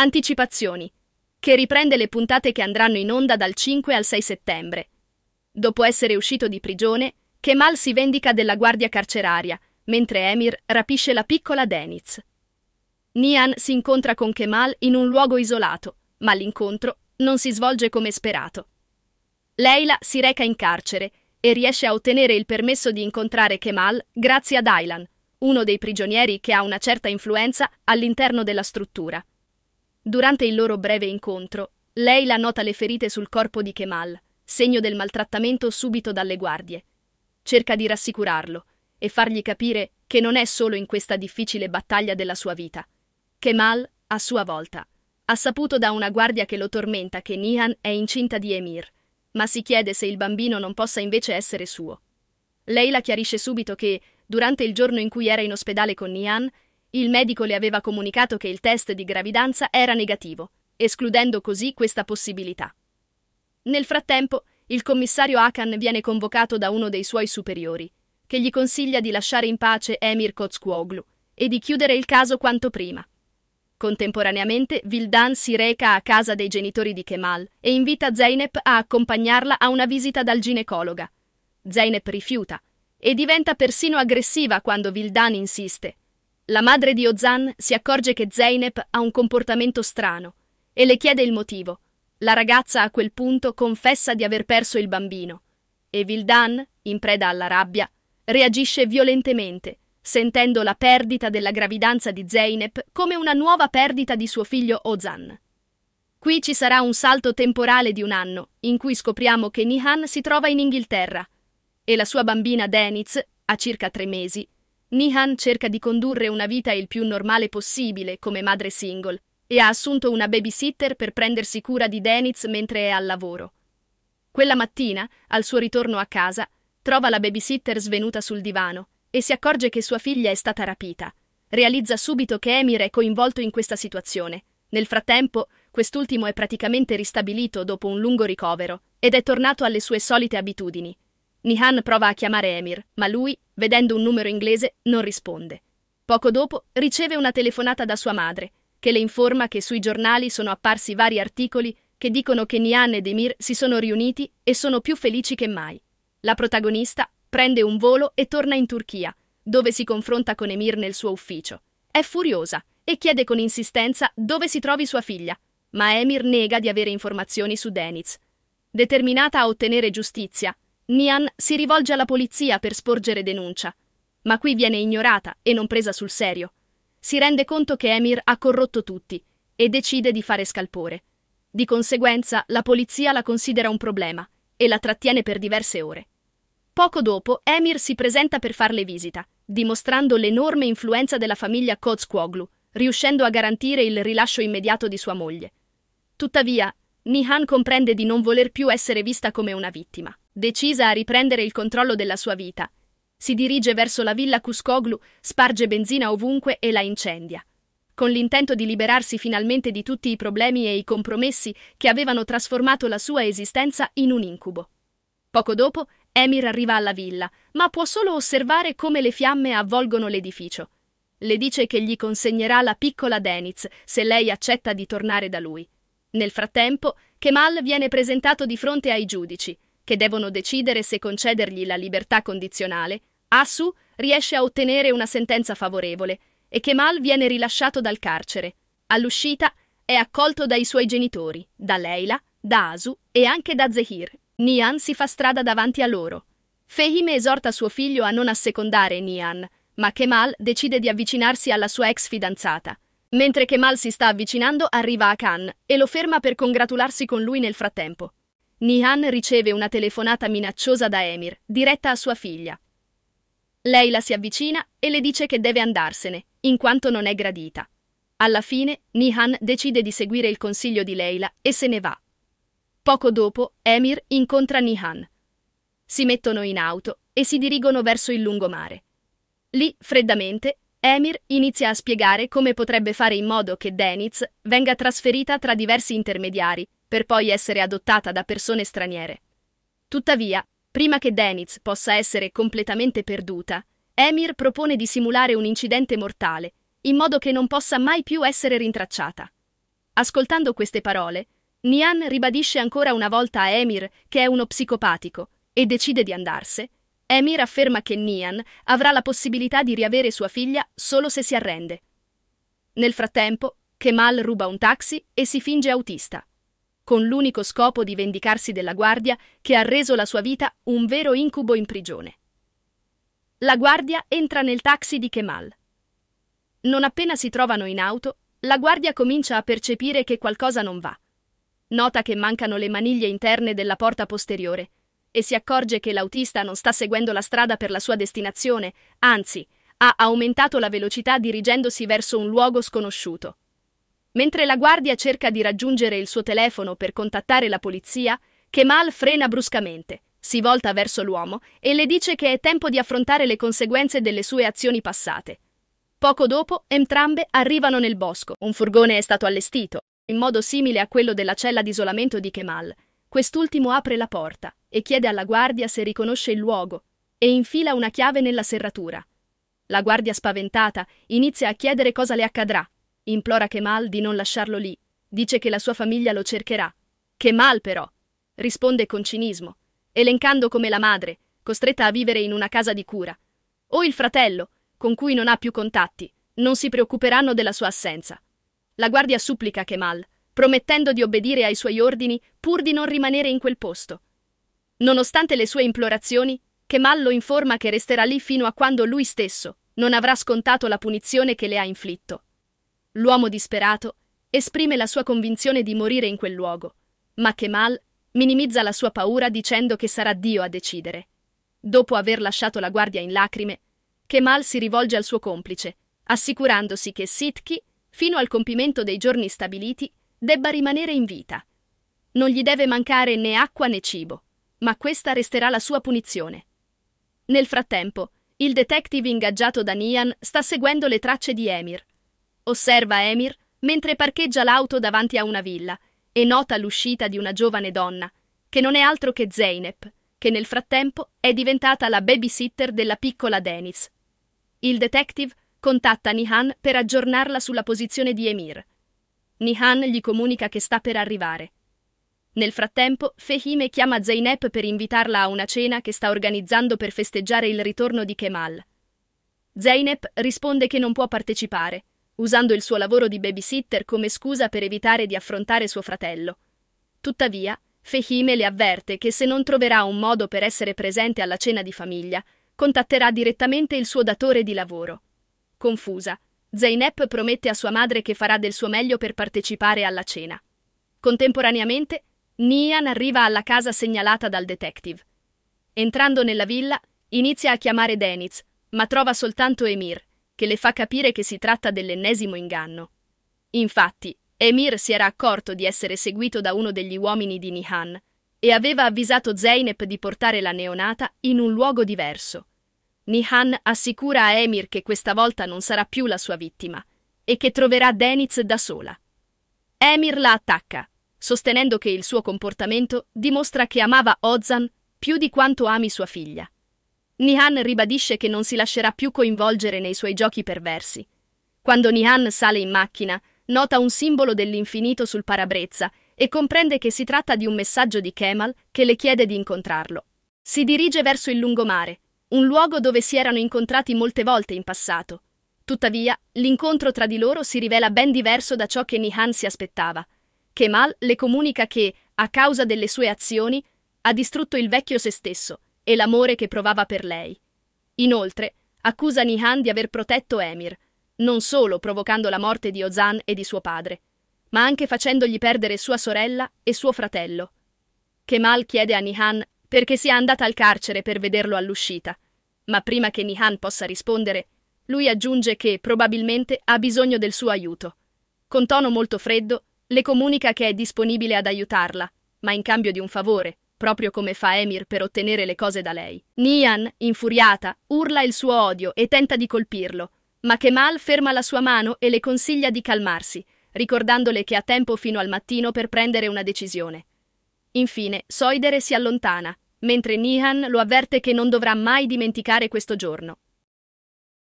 Anticipazioni, che riprende le puntate che andranno in onda dal 5 al 6 settembre. Dopo essere uscito di prigione, Kemal si vendica della guardia carceraria, mentre Emir rapisce la piccola Deniz. Nian si incontra con Kemal in un luogo isolato, ma l'incontro non si svolge come sperato. Leila si reca in carcere e riesce a ottenere il permesso di incontrare Kemal grazie ad Aylan, uno dei prigionieri che ha una certa influenza all'interno della struttura. Durante il loro breve incontro, Leila nota le ferite sul corpo di Kemal, segno del maltrattamento subito dalle guardie. Cerca di rassicurarlo e fargli capire che non è solo in questa difficile battaglia della sua vita. Kemal, a sua volta, ha saputo da una guardia che lo tormenta che Nihan è incinta di Emir, ma si chiede se il bambino non possa invece essere suo. Leila chiarisce subito che, durante il giorno in cui era in ospedale con Nihan, il medico le aveva comunicato che il test di gravidanza era negativo, escludendo così questa possibilità. Nel frattempo, il commissario Akan viene convocato da uno dei suoi superiori, che gli consiglia di lasciare in pace Emir Kozkuoglu e di chiudere il caso quanto prima. Contemporaneamente, Vildan si reca a casa dei genitori di Kemal e invita Zeynep a accompagnarla a una visita dal ginecologa. Zeynep rifiuta e diventa persino aggressiva quando Vildan insiste, la madre di Ozan si accorge che Zeynep ha un comportamento strano e le chiede il motivo. La ragazza a quel punto confessa di aver perso il bambino e Vildan, in preda alla rabbia, reagisce violentemente, sentendo la perdita della gravidanza di Zeynep come una nuova perdita di suo figlio Ozan. Qui ci sarà un salto temporale di un anno, in cui scopriamo che Nihan si trova in Inghilterra e la sua bambina Deniz, a circa tre mesi, Nihan cerca di condurre una vita il più normale possibile come madre single e ha assunto una babysitter per prendersi cura di Deniz mentre è al lavoro. Quella mattina, al suo ritorno a casa, trova la babysitter svenuta sul divano e si accorge che sua figlia è stata rapita. Realizza subito che Emir è coinvolto in questa situazione. Nel frattempo, quest'ultimo è praticamente ristabilito dopo un lungo ricovero ed è tornato alle sue solite abitudini, Nihan prova a chiamare Emir, ma lui, vedendo un numero inglese, non risponde. Poco dopo riceve una telefonata da sua madre, che le informa che sui giornali sono apparsi vari articoli che dicono che Nihan ed Emir si sono riuniti e sono più felici che mai. La protagonista prende un volo e torna in Turchia, dove si confronta con Emir nel suo ufficio. È furiosa e chiede con insistenza dove si trovi sua figlia, ma Emir nega di avere informazioni su Deniz. Determinata a ottenere giustizia, Nian si rivolge alla polizia per sporgere denuncia, ma qui viene ignorata e non presa sul serio. Si rende conto che Emir ha corrotto tutti e decide di fare scalpore. Di conseguenza, la polizia la considera un problema e la trattiene per diverse ore. Poco dopo, Emir si presenta per farle visita, dimostrando l'enorme influenza della famiglia Kozkuoglu, riuscendo a garantire il rilascio immediato di sua moglie. Tuttavia, Nihan comprende di non voler più essere vista come una vittima. Decisa a riprendere il controllo della sua vita, si dirige verso la villa Cuscoglu, sparge benzina ovunque e la incendia, con l'intento di liberarsi finalmente di tutti i problemi e i compromessi che avevano trasformato la sua esistenza in un incubo. Poco dopo, Emir arriva alla villa, ma può solo osservare come le fiamme avvolgono l'edificio. Le dice che gli consegnerà la piccola Deniz se lei accetta di tornare da lui. Nel frattempo, Kemal viene presentato di fronte ai giudici, che devono decidere se concedergli la libertà condizionale, Asu riesce a ottenere una sentenza favorevole e Kemal viene rilasciato dal carcere. All'uscita è accolto dai suoi genitori, da Leila, da Asu e anche da Zehir. Nian si fa strada davanti a loro. Fehime esorta suo figlio a non assecondare Nian, ma Kemal decide di avvicinarsi alla sua ex fidanzata. Mentre Kemal si sta avvicinando, arriva Akan e lo ferma per congratularsi con lui nel frattempo. Nihan riceve una telefonata minacciosa da Emir, diretta a sua figlia. Lei la si avvicina e le dice che deve andarsene, in quanto non è gradita. Alla fine, Nihan decide di seguire il consiglio di Leila e se ne va. Poco dopo, Emir incontra Nihan. Si mettono in auto e si dirigono verso il lungomare. Lì, freddamente, Emir inizia a spiegare come potrebbe fare in modo che Deniz venga trasferita tra diversi intermediari per poi essere adottata da persone straniere. Tuttavia, prima che Deniz possa essere completamente perduta, Emir propone di simulare un incidente mortale, in modo che non possa mai più essere rintracciata. Ascoltando queste parole, Nian ribadisce ancora una volta a Emir che è uno psicopatico e decide di andarsene. Emir afferma che Nian avrà la possibilità di riavere sua figlia solo se si arrende. Nel frattempo, Kemal ruba un taxi e si finge autista con l'unico scopo di vendicarsi della guardia che ha reso la sua vita un vero incubo in prigione. La guardia entra nel taxi di Kemal. Non appena si trovano in auto, la guardia comincia a percepire che qualcosa non va. Nota che mancano le maniglie interne della porta posteriore e si accorge che l'autista non sta seguendo la strada per la sua destinazione, anzi, ha aumentato la velocità dirigendosi verso un luogo sconosciuto. Mentre la guardia cerca di raggiungere il suo telefono per contattare la polizia, Kemal frena bruscamente, si volta verso l'uomo e le dice che è tempo di affrontare le conseguenze delle sue azioni passate. Poco dopo, entrambe arrivano nel bosco. Un furgone è stato allestito, in modo simile a quello della cella d'isolamento di Kemal. Quest'ultimo apre la porta e chiede alla guardia se riconosce il luogo e infila una chiave nella serratura. La guardia spaventata inizia a chiedere cosa le accadrà Implora Kemal di non lasciarlo lì. Dice che la sua famiglia lo cercherà. Kemal, però, risponde con cinismo, elencando come la madre, costretta a vivere in una casa di cura, o il fratello, con cui non ha più contatti, non si preoccuperanno della sua assenza. La guardia supplica Kemal, promettendo di obbedire ai suoi ordini pur di non rimanere in quel posto. Nonostante le sue implorazioni, Kemal lo informa che resterà lì fino a quando lui stesso non avrà scontato la punizione che le ha inflitto. L'uomo disperato esprime la sua convinzione di morire in quel luogo, ma Kemal minimizza la sua paura dicendo che sarà Dio a decidere. Dopo aver lasciato la guardia in lacrime, Kemal si rivolge al suo complice, assicurandosi che Sitki, fino al compimento dei giorni stabiliti, debba rimanere in vita. Non gli deve mancare né acqua né cibo, ma questa resterà la sua punizione. Nel frattempo, il detective ingaggiato da Nian sta seguendo le tracce di Emir, osserva Emir mentre parcheggia l'auto davanti a una villa e nota l'uscita di una giovane donna, che non è altro che Zeynep, che nel frattempo è diventata la babysitter della piccola Denis. Il detective contatta Nihan per aggiornarla sulla posizione di Emir. Nihan gli comunica che sta per arrivare. Nel frattempo, Fehime chiama Zeynep per invitarla a una cena che sta organizzando per festeggiare il ritorno di Kemal. Zeynep risponde che non può partecipare usando il suo lavoro di babysitter come scusa per evitare di affrontare suo fratello. Tuttavia, Fehime le avverte che se non troverà un modo per essere presente alla cena di famiglia, contatterà direttamente il suo datore di lavoro. Confusa, Zeynep promette a sua madre che farà del suo meglio per partecipare alla cena. Contemporaneamente, Nian arriva alla casa segnalata dal detective. Entrando nella villa, inizia a chiamare Deniz, ma trova soltanto Emir, che le fa capire che si tratta dell'ennesimo inganno. Infatti, Emir si era accorto di essere seguito da uno degli uomini di Nihan e aveva avvisato Zeynep di portare la neonata in un luogo diverso. Nihan assicura a Emir che questa volta non sarà più la sua vittima e che troverà Deniz da sola. Emir la attacca, sostenendo che il suo comportamento dimostra che amava Ozan più di quanto ami sua figlia. Nihan ribadisce che non si lascerà più coinvolgere nei suoi giochi perversi. Quando Nihan sale in macchina, nota un simbolo dell'infinito sul parabrezza e comprende che si tratta di un messaggio di Kemal che le chiede di incontrarlo. Si dirige verso il lungomare, un luogo dove si erano incontrati molte volte in passato. Tuttavia, l'incontro tra di loro si rivela ben diverso da ciò che Nihan si aspettava. Kemal le comunica che, a causa delle sue azioni, ha distrutto il vecchio se stesso e l'amore che provava per lei. Inoltre, accusa Nihan di aver protetto Emir, non solo provocando la morte di Ozan e di suo padre, ma anche facendogli perdere sua sorella e suo fratello. Kemal chiede a Nihan perché sia andata al carcere per vederlo all'uscita, ma prima che Nihan possa rispondere, lui aggiunge che probabilmente ha bisogno del suo aiuto. Con tono molto freddo, le comunica che è disponibile ad aiutarla, ma in cambio di un favore, proprio come fa Emir per ottenere le cose da lei. Nian, infuriata, urla il suo odio e tenta di colpirlo, ma Kemal ferma la sua mano e le consiglia di calmarsi, ricordandole che ha tempo fino al mattino per prendere una decisione. Infine, Soidere si allontana, mentre Nihan lo avverte che non dovrà mai dimenticare questo giorno.